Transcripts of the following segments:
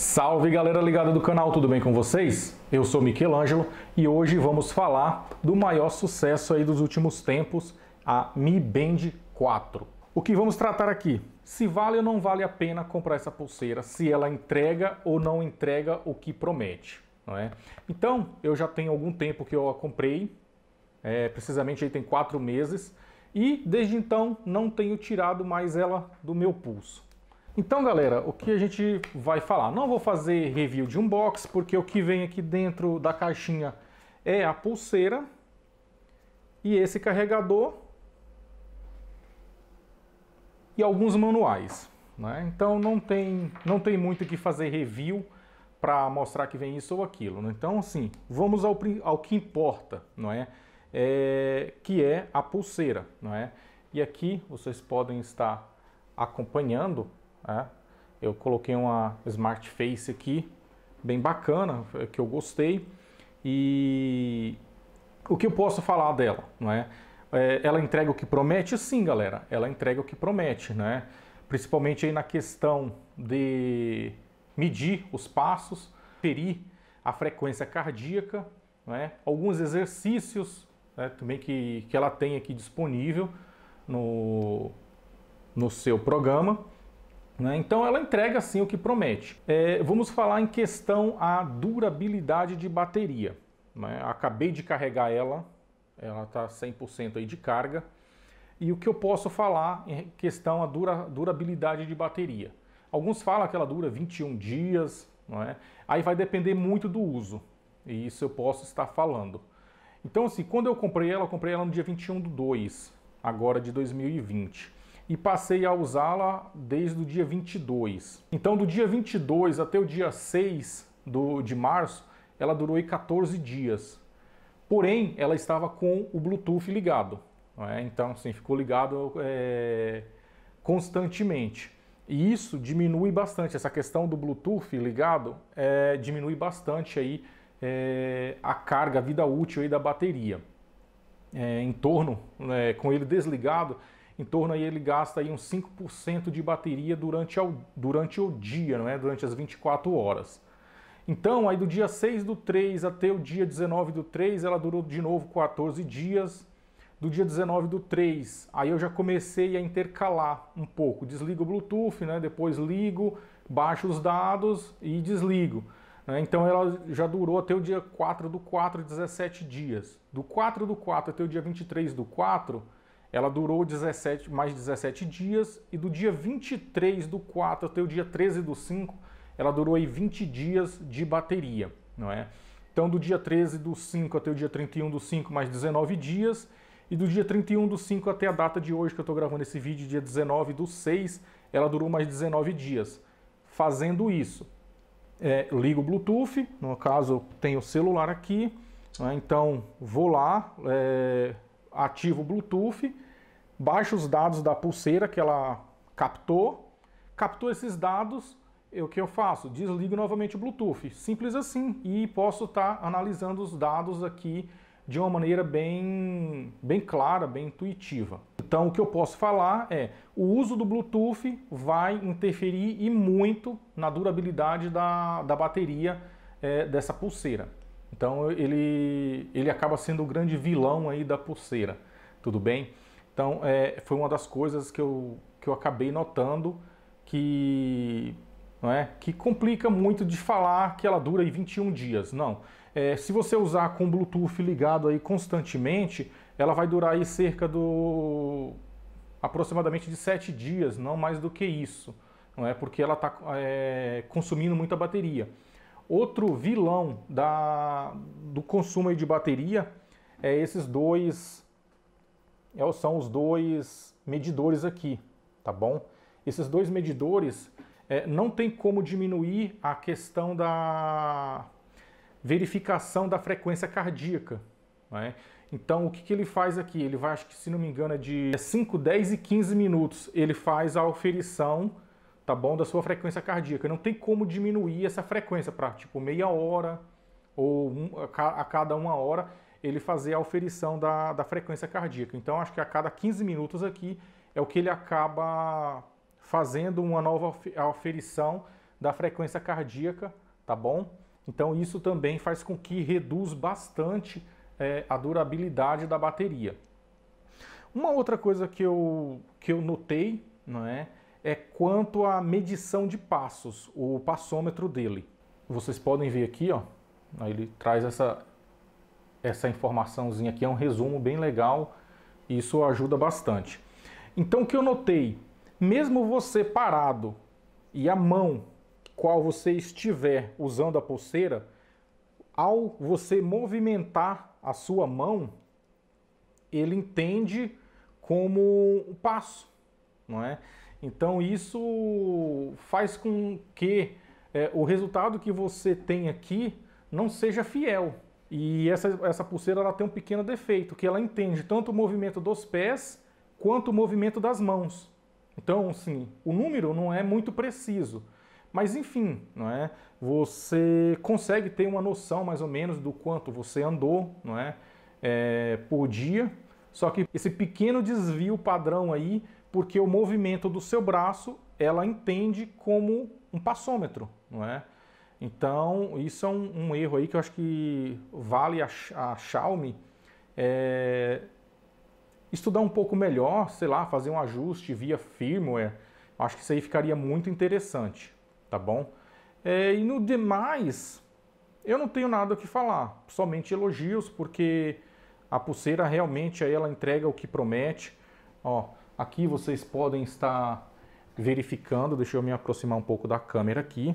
Salve galera ligada do canal, tudo bem com vocês? Eu sou Michelangelo e hoje vamos falar do maior sucesso aí dos últimos tempos, a Mi Band 4. O que vamos tratar aqui? Se vale ou não vale a pena comprar essa pulseira, se ela entrega ou não entrega o que promete, não é? Então, eu já tenho algum tempo que eu a comprei, é, precisamente aí tem quatro meses, e desde então não tenho tirado mais ela do meu pulso. Então, galera, o que a gente vai falar? Não vou fazer review de unboxing porque o que vem aqui dentro da caixinha é a pulseira e esse carregador e alguns manuais. Né? Então não tem, não tem muito que fazer review para mostrar que vem isso ou aquilo. Né? Então assim, vamos ao, ao que importa, não é? é? Que é a pulseira, não é? E aqui vocês podem estar acompanhando é. Eu coloquei uma Smart Face aqui, bem bacana, é, que eu gostei. E o que eu posso falar dela, não é? é ela entrega o que promete? Sim, galera, ela entrega o que promete, né? Principalmente aí na questão de medir os passos, ferir a frequência cardíaca, né? alguns exercícios né, também que, que ela tem aqui disponível no, no seu programa. Né? Então ela entrega assim o que promete. É, vamos falar em questão a durabilidade de bateria. Né? Acabei de carregar ela, ela está 100% aí de carga. E o que eu posso falar em questão a dura, durabilidade de bateria? Alguns falam que ela dura 21 dias, não é? aí vai depender muito do uso. E isso eu posso estar falando. Então, assim, quando eu comprei ela, eu comprei ela no dia 21 do 2, agora de 2020 e passei a usá-la desde o dia 22. Então, do dia 22 até o dia 6 do, de março, ela durou 14 dias. Porém, ela estava com o Bluetooth ligado. É? Então, assim, ficou ligado é, constantemente. E isso diminui bastante. Essa questão do Bluetooth ligado é, diminui bastante aí, é, a carga, a vida útil aí da bateria. É, em torno, né, com ele desligado, em torno aí ele gasta aí uns 5% de bateria durante, ao, durante o dia, não é? durante as 24 horas. Então, aí do dia 6 do 3 até o dia 19 do 3, ela durou de novo 14 dias. Do dia 19 do 3, aí eu já comecei a intercalar um pouco. Desligo o Bluetooth, né? depois ligo, baixo os dados e desligo. Né? Então ela já durou até o dia 4 do 4, 17 dias. Do 4 do 4 até o dia 23 do 4, ela durou 17, mais 17 dias e do dia 23 do 4 até o dia 13 do 5, ela durou aí 20 dias de bateria, não é? Então do dia 13 do 5 até o dia 31 do 5, mais 19 dias, e do dia 31 do 5 até a data de hoje que eu estou gravando esse vídeo, dia 19 do 6, ela durou mais 19 dias. Fazendo isso, é, ligo o Bluetooth, no caso tenho o celular aqui, né? então vou lá, é, ativa o Bluetooth, baixa os dados da pulseira que ela captou, captou esses dados, o que eu faço? Desligo novamente o Bluetooth, simples assim, e posso estar tá analisando os dados aqui de uma maneira bem, bem clara, bem intuitiva. Então o que eu posso falar é, o uso do Bluetooth vai interferir e muito na durabilidade da, da bateria é, dessa pulseira. Então ele, ele acaba sendo o grande vilão aí da pulseira, tudo bem? Então é, foi uma das coisas que eu, que eu acabei notando que, não é, que complica muito de falar que ela dura aí 21 dias, não. É, se você usar com Bluetooth ligado aí constantemente, ela vai durar aí cerca do aproximadamente de 7 dias, não mais do que isso, não é? Porque ela está é, consumindo muita bateria. Outro vilão da, do consumo de bateria é esses dois, é são os dois medidores aqui, tá bom? Esses dois medidores é, não tem como diminuir a questão da verificação da frequência cardíaca. Né? Então, o que, que, ele faz aqui? Ele vai, acho que se não me engano, é de 5, 10 e 15 minutos. Ele faz a oferição tá bom? Da sua frequência cardíaca. Não tem como diminuir essa frequência para tipo meia hora ou um, a cada uma hora ele fazer a oferição da, da frequência cardíaca. Então acho que a cada 15 minutos aqui é o que ele acaba fazendo uma nova oferição da frequência cardíaca, tá bom? Então isso também faz com que reduz bastante é, a durabilidade da bateria. Uma outra coisa que eu, que eu notei, não é? é quanto à medição de passos, o passômetro dele. Vocês podem ver aqui, ó, ele traz essa, essa informaçãozinha aqui, é um resumo bem legal, isso ajuda bastante. Então o que eu notei, mesmo você parado e a mão qual você estiver usando a pulseira, ao você movimentar a sua mão, ele entende como um passo, não é? Então isso faz com que é, o resultado que você tem aqui não seja fiel. E essa, essa pulseira ela tem um pequeno defeito, que ela entende tanto o movimento dos pés quanto o movimento das mãos. Então, sim, o número não é muito preciso. Mas enfim, não é? Você consegue ter uma noção mais ou menos do quanto você andou, não é? é por dia. Só que esse pequeno desvio padrão aí porque o movimento do seu braço ela entende como um passômetro, não é? Então, isso é um, um erro aí que eu acho que vale a, a Xiaomi é, estudar um pouco melhor, sei lá, fazer um ajuste via firmware. Acho que isso aí ficaria muito interessante, tá bom? É, e no demais, eu não tenho nada o que falar, somente elogios, porque a pulseira realmente aí ela entrega o que promete. Ó, Aqui vocês podem estar verificando, deixa eu me aproximar um pouco da câmera aqui.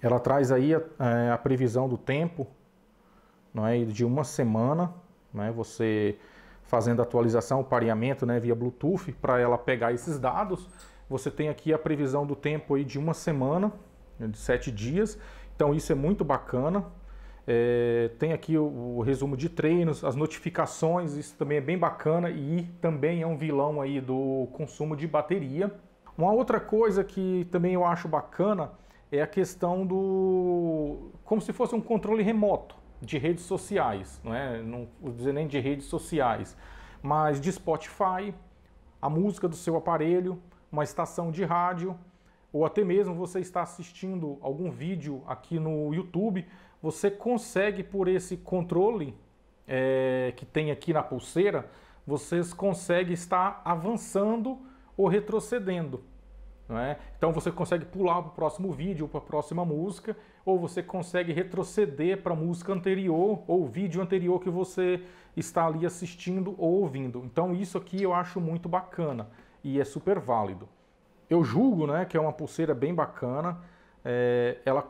Ela traz aí a, é, a previsão do tempo não é, de uma semana, né, você fazendo atualização, pareamento né, via Bluetooth para ela pegar esses dados. Você tem aqui a previsão do tempo aí de uma semana, de sete dias. Então isso é muito bacana. É, tem aqui o, o, resumo de treinos, as notificações, isso também é bem bacana e também é um vilão aí do consumo de bateria. Uma outra coisa que também eu acho bacana é a questão do como se fosse um controle remoto de redes sociais, não é? Não vou dizer nem de redes sociais, mas de Spotify, a música do seu aparelho, uma estação de rádio, ou até mesmo você está assistindo algum vídeo aqui no YouTube, você consegue por esse controle é, que tem aqui na pulseira, vocês conseguem estar avançando ou retrocedendo. É? Então você consegue pular para o próximo vídeo, para a próxima música, ou você consegue retroceder para a música anterior ou vídeo anterior que você está ali assistindo ou ouvindo. Então isso aqui eu acho muito bacana e é super válido eu julgo né, que é uma pulseira bem bacana. É, ela,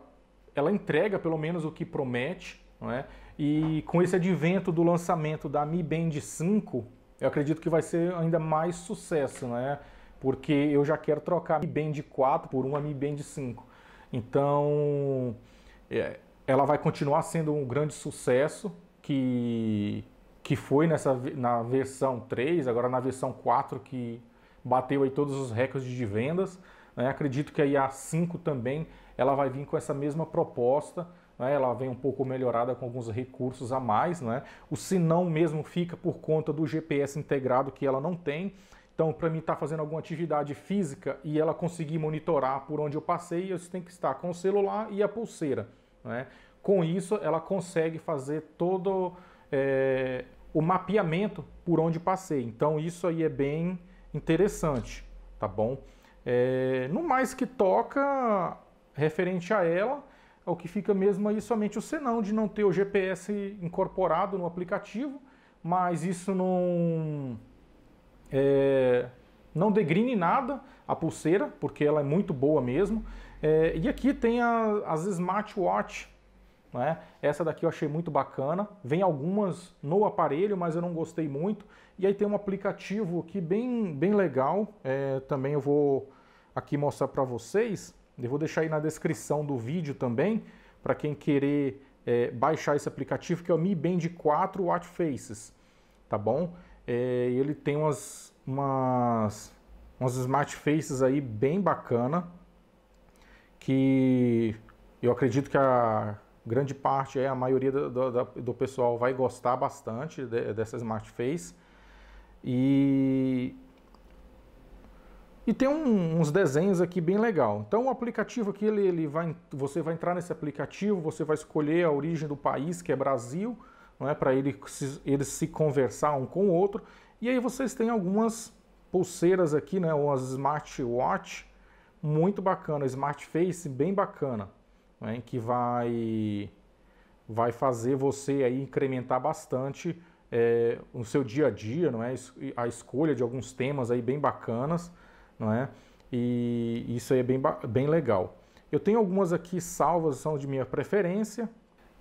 ela entrega pelo menos o que promete. Não é? E com esse advento do lançamento da Mi Band 5, eu acredito que vai ser ainda mais sucesso, né? Porque eu já quero trocar a Mi Band 4 por uma Mi Band 5. Então, é, ela vai continuar sendo um grande sucesso que, que foi nessa, na versão 3, agora na versão 4 que bateu aí todos os recordes de vendas. Né? Acredito que aí a 5 também ela vai vir com essa mesma proposta. Né? Ela vem um pouco melhorada com alguns recursos a mais. Né? O sinão mesmo fica por conta do GPS integrado que ela não tem. Então, para mim estar tá fazendo alguma atividade física e ela conseguir monitorar por onde eu passei, eu tenho que estar com o celular e a pulseira. Né? Com isso, ela consegue fazer todo é, o mapeamento por onde passei. Então, isso aí é bem interessante, tá bom? É, no mais que toca referente a ela, é o que fica mesmo aí somente o senão de não ter o GPS incorporado no aplicativo, mas isso não é, não degrine nada a pulseira, porque ela é muito boa mesmo. É, e aqui tem a, as smartwatch né? Essa daqui eu achei muito bacana. Vem algumas no aparelho, mas eu não gostei muito. E aí tem um aplicativo aqui bem, bem legal. É, também eu vou aqui mostrar para vocês. Eu vou deixar aí na descrição do vídeo também, para quem querer é, baixar esse aplicativo, que é o Mi Band 4 Watch Faces, tá bom? É, ele tem umas, umas, umas smart faces aí bem bacana, que eu acredito que a, grande parte, é, a maioria do, do, do pessoal vai gostar bastante de, dessa Smart Face. E, e tem um, uns desenhos aqui bem legal. Então o aplicativo aqui, ele, ele vai, você vai entrar nesse aplicativo, você vai escolher a origem do país, que é Brasil, não é para ele, eles se conversar um com o outro. E aí vocês têm algumas pulseiras aqui, né, umas smartwatch, muito bacana, smart face bem bacana né, que vai, vai fazer você aí incrementar bastante é, o seu dia a dia, não é? a escolha de alguns temas aí bem bacanas, não é? e isso aí é bem, bem legal. Eu tenho algumas aqui salvas, são de minha preferência.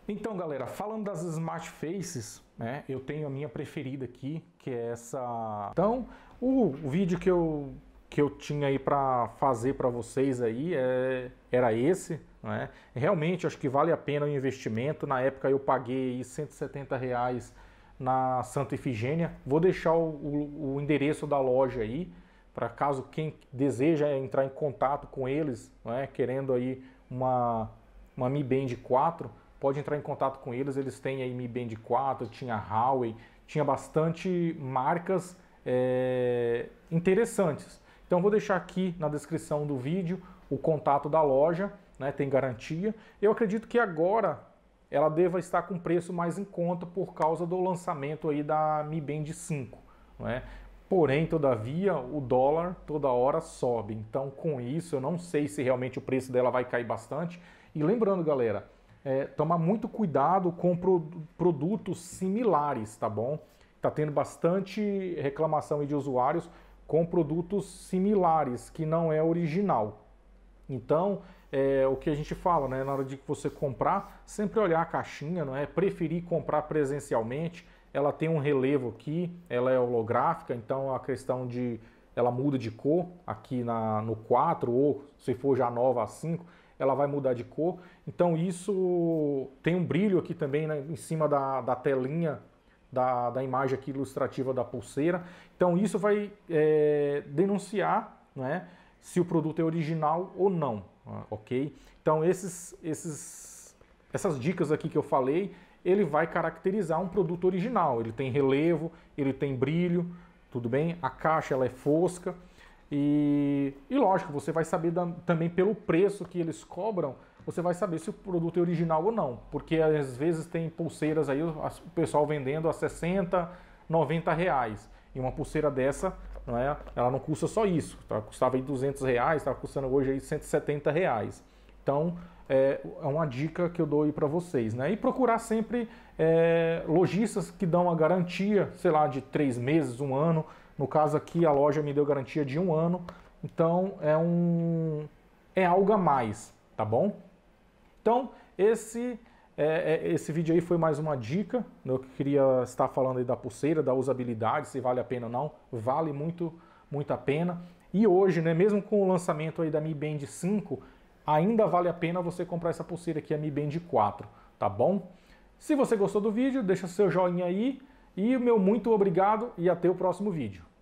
Então, galera, falando das Smart Faces, né, eu tenho a minha preferida aqui, que é essa... Então, o vídeo que eu, que eu tinha aí para fazer para vocês aí é, era esse, né? Realmente acho que vale a pena o investimento. Na época eu paguei 170 reais na Santa Efigênia Vou deixar o, o, o endereço da loja aí para caso quem deseja entrar em contato com eles, né? querendo aí uma, uma Mi Band 4, pode entrar em contato com eles. Eles têm aí Mi Band 4, tinha Huawei, tinha bastante marcas é, interessantes. Então vou deixar aqui na descrição do vídeo o contato da loja né, tem garantia. Eu acredito que agora ela deva estar com preço mais em conta por causa do lançamento aí da Mi Band 5. Né? Porém, todavia, o dólar toda hora sobe. Então, com isso, eu não sei se realmente o preço dela vai cair bastante. E lembrando, galera, é, tomar muito cuidado com pro, produtos similares, tá bom? Tá tendo bastante reclamação de usuários com produtos similares, que não é original. Então, é, o que a gente fala, né, na hora de você comprar, sempre olhar a caixinha, não é? Preferir comprar presencialmente. Ela tem um relevo aqui, ela é holográfica, então a questão de ela muda de cor aqui na, no 4 ou se for já nova a 5, ela vai mudar de cor. Então isso tem um brilho aqui também né, em cima da, da telinha da, da imagem aqui ilustrativa da pulseira. Então isso vai é, denunciar, não é? se o produto é original ou não, né, ok? Então esses, esses, essas dicas aqui que eu falei, ele vai caracterizar um produto original. Ele tem relevo, ele tem brilho, tudo bem? A caixa ela é fosca. E, e lógico, você vai saber da, também pelo preço que eles cobram, você vai saber se o produto é original ou não. Porque às vezes tem pulseiras aí, o pessoal vendendo a 60, 90 reais. E uma pulseira dessa não é? Ela não custa só isso, tá? custava aí 200 reais, está custando hoje aí 170 reais. Então é, é uma dica que eu dou aí para vocês, né? E procurar sempre é, lojistas que dão a garantia, sei lá, de três meses, um ano. No caso aqui a loja me deu garantia de um ano, então é um é algo a mais, tá bom? Então esse é, é, esse vídeo aí foi mais uma dica. Né? Eu queria estar falando aí da pulseira, da usabilidade, se vale a pena ou não. Vale muito, muito a pena. E hoje, né, mesmo com o lançamento aí da Mi Band 5, ainda vale a pena você comprar essa pulseira aqui, a Mi Band 4, tá bom? Se você gostou do vídeo, deixa seu joinha aí. E o meu muito obrigado e até o próximo vídeo.